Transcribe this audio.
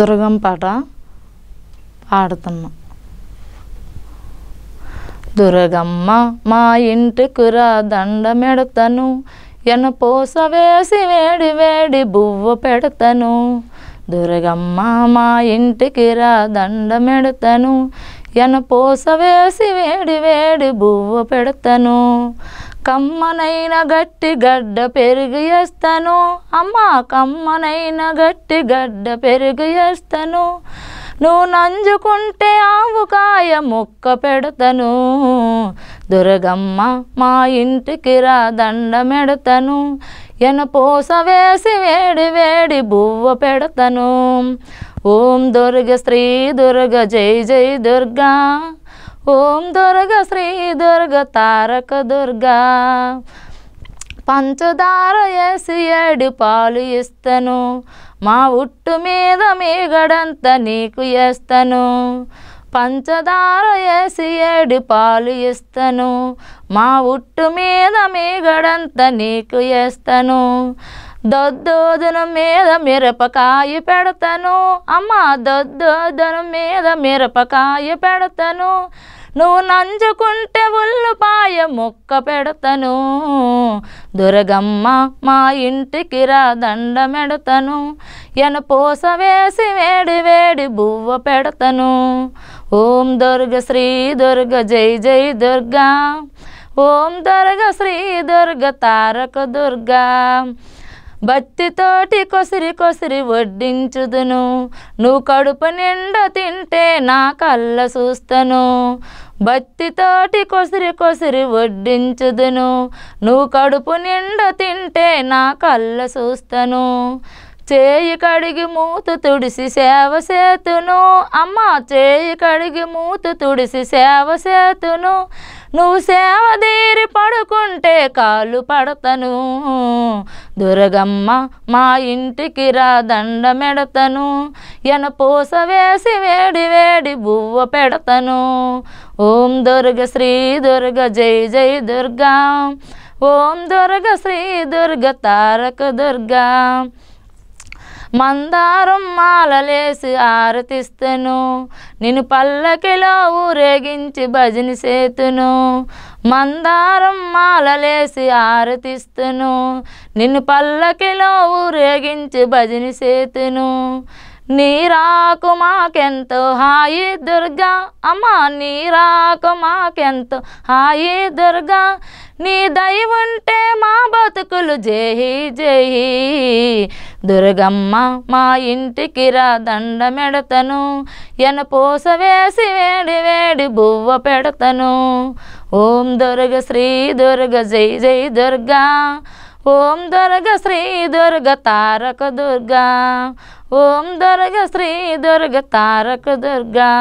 దుర్గం పాట పాడుతున్నా దుర్గమ్మ మా ఇంటి రా దండమెడతను ఎనపోస వేసి వేడి వేడి బువ్వ పెడతను దుర్గమ్మ మా ఇంటికిరా రా దండమెడతను ఎనపోస వేసి వేడి వేడి బువ్వ పెడతను కమ్మనైన గట్టి గడ్డ వేస్తాను అమ్మా కమ్మనైన గట్టి గడ్డ వేస్తాను నువ్వు నంజుకుంటే ఆవుకాయ ముక్క పెడతను దుర్గమ్మ మా ఇంటికి రా ఎన పోస వేసి వేడి వేడి బువ్వ పెడతను ఓం దుర్గ శ్రీ దుర్గ జై జై దుర్గా ఓం దుర్గ శ్రీ దుర్గ తారక దుర్గా పంచదార వేసి ఏడు పాలు ఇస్తను మా ఉట్టు మీద మీగడంత నీకు వేస్తను పంచదార వేసి ఏడు పాలు ఇస్తను మా ఉట్టు మీద మీగడంత నీకు వేస్తను దొద్దోదనం మీద మిరపకాయ పెడతాను అమ్మ దొద్దోదనం మీద మిరపకాయ పెడతాను నువ్వు నంజుకుంటే ఉల్లుపాయ మొక్క పెడతాను దురగమ్మ మా ఇంటికి రా దండమెడతను ఎన పూస వేసి వేడి వేడి బువ్వ పెడతను ఓం దుర్గ శ్రీ దుర్గ జై జై దుర్గా ఓం దుర్గ శ్రీ దుర్గ తారక దుర్గా బత్తితోటి కొసిరి కొసిరి వడ్డించుదును నువ్వు కడుపు నిండా తింటే నా కళ్ళ చూస్తను బత్తితోటి కొసిరి కొసిరి వడ్డించుదును నువ్వు కడుపు నిండా తింటే నా కళ్ళ చూస్తను చేయి కడిగి మూత తుడిసి సేవ సేతును అమ్మ చేయి కడిగి మూత తుడిసి సేవ సేతును నువ్వు సేవ తీరి పడుకుంటే కాలు పడతను దుర్గమ్మ మా ఇంటికి రా మెడతను ఎన పూస వేసి వేడి వేడి బువ్వ పెడతను ఓం దుర్గ శ్రీ దుర్గ జై జై దుర్గా ఓం దుర్గ శ్రీ దుర్గ తారక దుర్గా మందారం మాలలేసి ఆరతిస్తను నేను పల్లకిలో ఊరేగించి భజన సేతును మందారం మాలలేసి ఆరతిస్తును నిన్ను పల్లకిలో ఊరేగించి భజన సేతును నీరాకు మాకెంతో హాయి దుర్గా అమ్మా నీరాకు మాకెంతో హాయి దుర్గా నీ దయ ఉంటే మా బతుకులు జై జై దుర్గమ్మ మా ఇంటికి రా దండ మెడతను ఎన పూస వేసి వేడి వేడి బువ్వ పెడతను ఓం దుర్గ శ్రీ దుర్గ జై జై దుర్గా ఓం దుర్గ శ్రీ దుర్గ తారక దుర్గా ఓం దుర్గ శ్రీ దుర్గ తారక దుర్గా